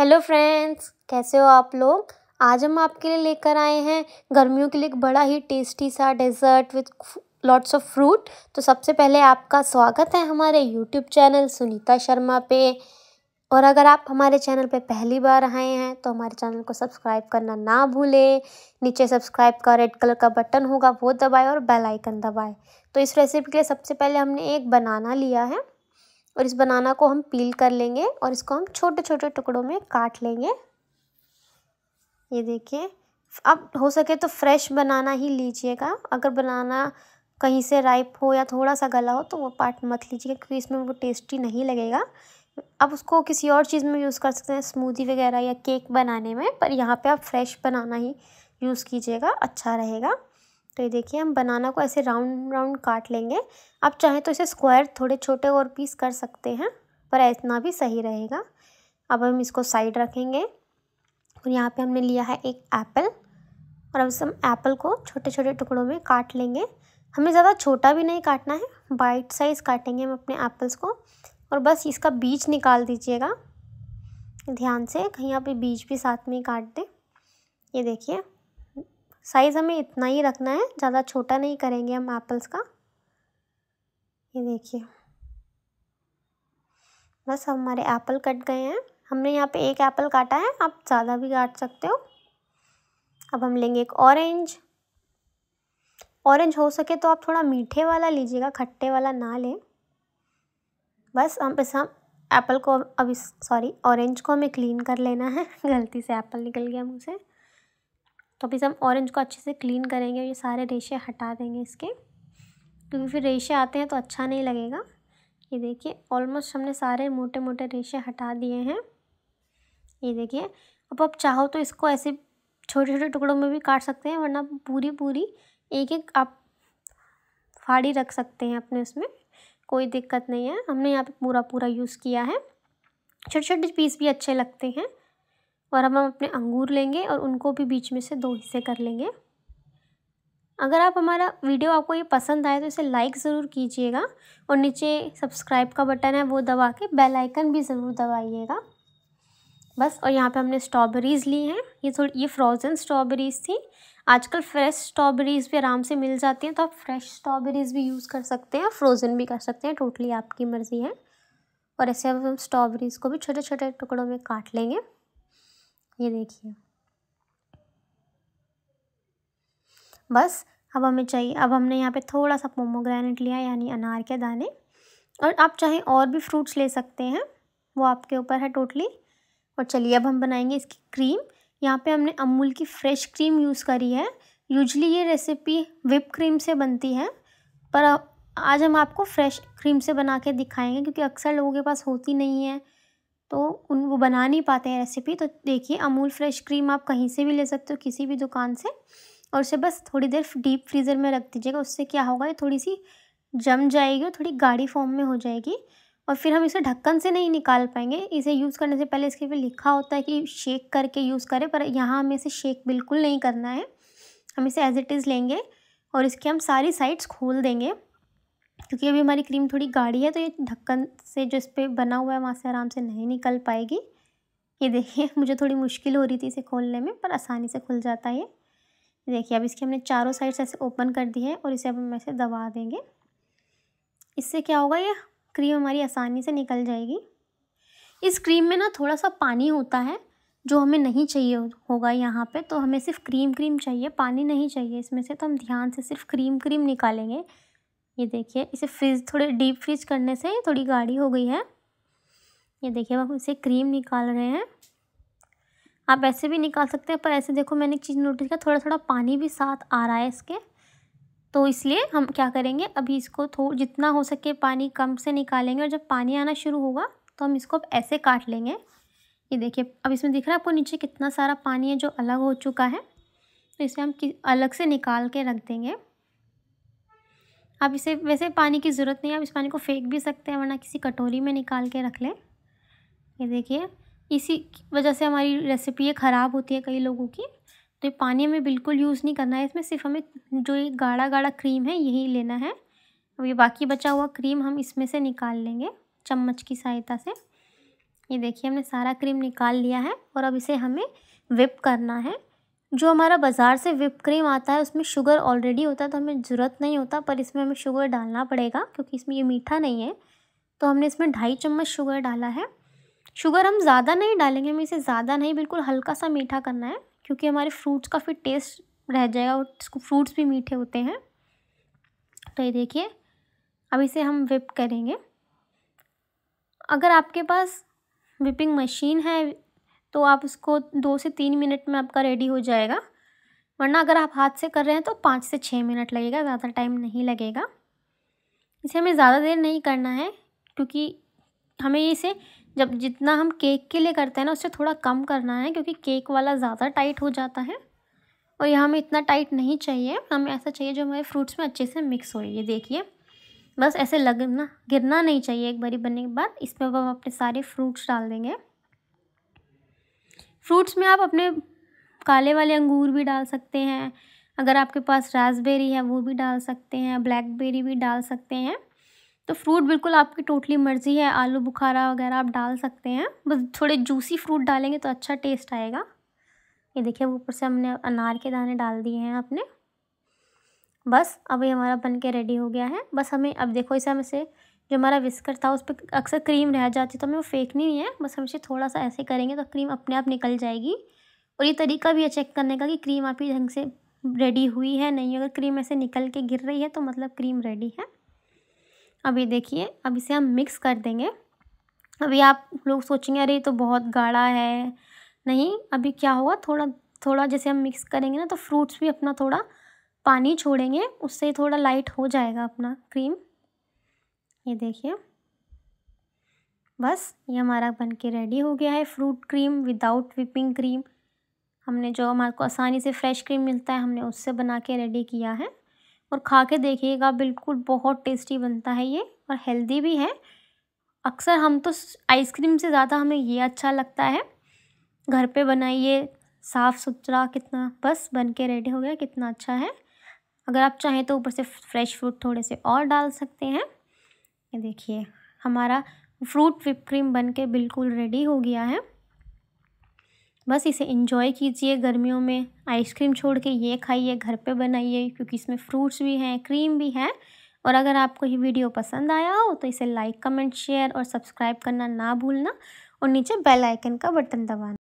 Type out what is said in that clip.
hello friends कैसे हो आप लोग आज हम आपके लिए लेकर आए हैं गर्मियों के लिए एक बड़ा ही टेस्टी सा dessert with lots of fruit तो सबसे पहले आपका स्वागत है हमारे यूट्यूब चैनल सुनीता शर्मा पे और अगर आप हमारे चैनल पे पहली बार आए हैं तो हमारे चैनल को सब्सक्राइब करना ना भूलें नीचे सब्सक्राइब का रेड कलर का बटन होगा वो दबाए और बेल आइकन तो इस रेसिपी के लिए सबसे पहले हमने एक बनाना लिया है और इस बनाना को हम पील कर लेंगे और इसको हम छोटे छोटे टुकड़ों में काट लेंगे ये देखिए अब हो सके तो फ्रेश बनाना ही लीजिएगा अगर बनाना कहीं से राइप हो या थोड़ा सा गला हो तो वो पार्ट मत लीजिएगा क्योंकि इसमें वो टेस्टी नहीं लगेगा अब उसको किसी और चीज़ में यूज़ कर सकते हैं स्मूदी वगैरह या केक बनाने में पर यहाँ पे आप फ्रेश बनाना ही यूज़ कीजिएगा अच्छा रहेगा तो ये देखिए हम बनाना को ऐसे राउंड राउंड काट लेंगे आप चाहें तो इसे स्क्वायर थोड़े छोटे और पीस कर सकते हैं पर इतना भी सही रहेगा अब हम इसको साइड रखेंगे और यहाँ पे हमने लिया है एक एप्पल और अब हम एप्पल को छोटे छोटे टुकड़ों में काट लेंगे हमें ज़्यादा छोटा भी नहीं काटना है बाइट साइज़ काटेंगे हम अपने एप्पल्स को और बस इसका बीज निकाल दीजिएगा ध्यान से कहीं आप बीज भी साथ में ही काट दें ये देखिए साइज़ हमें इतना ही रखना है ज़्यादा छोटा नहीं करेंगे हम एप्पल्स का ये देखिए बस हमारे एप्पल कट गए हैं हमने यहाँ पे एक एप्पल काटा है आप ज़्यादा भी काट सकते हो अब हम लेंगे एक ऑरेंज ऑरेंज हो सके तो आप थोड़ा मीठे वाला लीजिएगा खट्टे वाला ना लें बस हम इस हम एप्पल को अब इस सॉरी ऑरेंज को हमें क्लीन कर लेना है गलती से एप्पल निकल गया मुझसे तो अभी हम ऑरेंज को अच्छे से क्लीन करेंगे ये सारे रेशे हटा देंगे इसके क्योंकि फिर रेशे आते हैं तो अच्छा नहीं लगेगा ये देखिए ऑलमोस्ट हमने सारे मोटे मोटे रेशे हटा दिए हैं ये देखिए अब आप चाहो तो इसको ऐसे छोटे छोटे टुकड़ों में भी काट सकते हैं वरना पूरी पूरी एक एक आप फाड़ी रख सकते हैं अपने उसमें कोई दिक्कत नहीं है हमने यहाँ पे पूरा पूरा यूज़ किया है छोटे छोटे पीस भी अच्छे लगते हैं और अब हम अपने अंगूर लेंगे और उनको भी बीच में से दो हिस्से कर लेंगे अगर आप हमारा वीडियो आपको ये पसंद आए तो इसे लाइक ज़रूर कीजिएगा और नीचे सब्सक्राइब का बटन है वो दबा के बेल आइकन भी ज़रूर दबाइएगा बस और यहाँ पे हमने स्ट्रॉबेरीज़ ली हैं ये थोड़ी ये फ्रोज़न स्ट्रॉबेरीज़ थी आजकल फ्रेश स्ट्रॉबेरीज़ भी आराम से मिल जाती हैं तो आप फ्रेश स्ट्रॉबेरीज़ भी यूज़ कर सकते हैं फ्रोज़न भी कर सकते हैं टोटली आपकी मर्ज़ी है और ऐसे अब हम स्ट्रॉबेरीज़ को भी छोटे छोटे टुकड़ों में काट लेंगे ये देखिए बस अब हमें चाहिए अब हमने यहाँ पे थोड़ा सा पोमोग्रेनेट लिया यानी अनार के दाने और आप चाहे और भी फ्रूट्स ले सकते हैं वो आपके ऊपर है टोटली और चलिए अब हम बनाएंगे इसकी क्रीम यहाँ पे हमने अमूल की फ्रेश क्रीम यूज़ करी है यूजली ये रेसिपी विप क्रीम से बनती है पर आज हम आपको फ्रेश क्रीम से बना के दिखाएँगे क्योंकि अक्सर लोगों के पास होती नहीं है तो उन वो बना नहीं पाते हैं रेसिपी तो देखिए अमूल फ्रेश क्रीम आप कहीं से भी ले सकते हो किसी भी दुकान से और उसे बस थोड़ी देर डीप फ्रीज़र में रख दीजिएगा उससे क्या होगा ये थोड़ी सी जम जाएगी और थोड़ी गाढ़ी फॉर्म में हो जाएगी और फिर हम इसे ढक्कन से नहीं निकाल पाएंगे इसे यूज़ करने से पहले इसके पे लिखा होता है कि शेक करके यूज़ करें पर यहाँ हमें इसे शेक बिल्कुल नहीं करना है हम इसे एज इट इज़ लेंगे और इसके हम सारी साइड्स खोल देंगे क्योंकि अभी हमारी क्रीम थोड़ी गाढ़ी है तो ये ढक्कन से जो इस पर बना हुआ है वहाँ से आराम से नहीं निकल पाएगी ये देखिए मुझे थोड़ी मुश्किल हो रही थी इसे खोलने में पर आसानी से खुल जाता है ये देखिए अब इसके हमने चारों से ऐसे ओपन कर दी है और इसे अब हम ऐसे दबा देंगे इससे क्या होगा ये क्रीम हमारी आसानी से निकल जाएगी इस क्रीम में ना थोड़ा सा पानी होता है जो हमें नहीं चाहिए होगा यहाँ पे तो हमें सिर्फ क्रीम क्रीम चाहिए पानी नहीं चाहिए इसमें से तो हम ध्यान से सिर्फ क्रीम क्रीम निकालेंगे ये देखिए इसे फ्रीज थोड़े डीप फ्रीज करने से ये थोड़ी गाढ़ी हो गई है ये देखिए अब हम इसे क्रीम निकाल रहे हैं आप ऐसे भी निकाल सकते हैं पर ऐसे देखो मैंने एक चीज़ नोटिस किया थोड़ा थोड़ा पानी भी साथ आ रहा है इसके तो इसलिए हम क्या करेंगे अभी इसको थो जितना हो सके पानी कम से निकालेंगे और जब पानी आना शुरू होगा तो हम इसको अब ऐसे काट लेंगे ये देखिए अब इसमें दिख रहा है आपको नीचे कितना सारा पानी है जो अलग हो चुका है तो इसे हम अलग से निकाल के रख देंगे आप इसे वैसे पानी की ज़रूरत नहीं है आप इस पानी को फेंक भी सकते हैं वरना किसी कटोरी में निकाल के रख लें ये देखिए इसी वजह से हमारी रेसिपी ये ख़राब होती है कई लोगों की तो ये पानी हमें बिल्कुल यूज़ नहीं करना है इसमें सिर्फ हमें जो ये गाढ़ा गाढ़ा क्रीम है यही लेना है अब ये बाकी बचा हुआ क्रीम हम इसमें से निकाल लेंगे चम्मच की सहायता से ये देखिए हमने सारा क्रीम निकाल लिया है और अब इसे हमें विप करना है जो हमारा बाज़ार से विप क्रीम आता है उसमें शुगर ऑलरेडी होता है तो हमें ज़रूरत नहीं होता पर इसमें हमें शुगर डालना पड़ेगा क्योंकि इसमें ये मीठा नहीं है तो हमने इसमें ढाई चम्मच शुगर डाला है शुगर हम ज़्यादा नहीं डालेंगे हमें इसे ज़्यादा नहीं बिल्कुल हल्का सा मीठा करना है क्योंकि हमारे फ्रूट्स का फिर टेस्ट रह जाएगा और फ्रूट्स भी मीठे होते हैं तो ये देखिए अब इसे हम विप करेंगे अगर आपके पास विपिंग मशीन है तो आप उसको दो से तीन मिनट में आपका रेडी हो जाएगा वरना अगर आप हाथ से कर रहे हैं तो पाँच से छः मिनट लगेगा ज़्यादा टाइम नहीं लगेगा इसे हमें ज़्यादा देर नहीं करना है क्योंकि हमें इसे जब जितना हम केक के लिए करते हैं ना उससे थोड़ा कम करना है क्योंकि केक वाला ज़्यादा टाइट हो जाता है और यह हमें इतना टाइट नहीं चाहिए हमें ऐसा चाहिए जो हमारे फ्रूट्स में अच्छे से मिक्स हो ये देखिए बस ऐसे लगना गिरना नहीं चाहिए एक बारी बनने के बाद इसमें अब हम अपने सारे फ्रूट्स डाल देंगे फ्रूट्स में आप अपने काले वाले अंगूर भी डाल सकते हैं अगर आपके पास रासबेरी है वो भी डाल सकते हैं ब्लैकबेरी भी डाल सकते हैं तो फ्रूट बिल्कुल आपकी टोटली मर्ज़ी है आलू बुखारा वगैरह आप डाल सकते हैं बस थोड़े जूसी फ्रूट डालेंगे तो अच्छा टेस्ट आएगा ये देखिए ऊपर से हमने अनार के दाने डाल दिए हैं अपने बस अभी हमारा बन के रेडी हो गया है बस हमें अब देखो इसे हम इसे जो हमारा विस्कर था उस पर अक्सर क्रीम रह जाती तो हमें वो फेंकनी नहीं है बस हम इसे थोड़ा सा ऐसे करेंगे तो क्रीम अपने आप निकल जाएगी और ये तरीका भी है चेक करने का कि क्रीम आपकी ढंग से रेडी हुई है नहीं अगर क्रीम ऐसे निकल के गिर रही है तो मतलब क्रीम रेडी है अब ये देखिए अब इसे हम मिक्स कर देंगे अभी आप लोग सोचेंगे अरे तो बहुत गाढ़ा है नहीं अभी क्या होगा थोड़ा थोड़ा जैसे हम मिक्स करेंगे ना तो फ्रूट्स भी अपना थोड़ा पानी छोड़ेंगे उससे थोड़ा लाइट हो जाएगा अपना क्रीम ये देखिए बस ये हमारा बन के रेडी हो गया है fruit cream without whipping cream हमने जो हमारे को आसानी से फ्रेश क्रीम मिलता है हमने उससे बना के रेडी किया है और खा के देखिएगा बिल्कुल बहुत टेस्टी बनता है ये और हेल्दी भी है अक्सर हम तो आइसक्रीम से ज़्यादा हमें ये अच्छा लगता है घर पे बनाइए साफ़ सुथरा कितना बस बन के रेडी हो गया कितना अच्छा है अगर आप चाहें तो ऊपर से फ्रेश फ्रूट थोड़े से और डाल सकते हैं ये देखिए हमारा फ्रूट विप क्रीम बन के बिल्कुल रेडी हो गया है बस इसे इंजॉय कीजिए गर्मियों में आइसक्रीम छोड़ के ये खाइए घर पे बनाइए क्योंकि इसमें फ्रूट्स भी हैं क्रीम भी है और अगर आपको ये वीडियो पसंद आया हो तो इसे लाइक कमेंट शेयर और सब्सक्राइब करना ना भूलना और नीचे बेल आइकन का बटन दबाना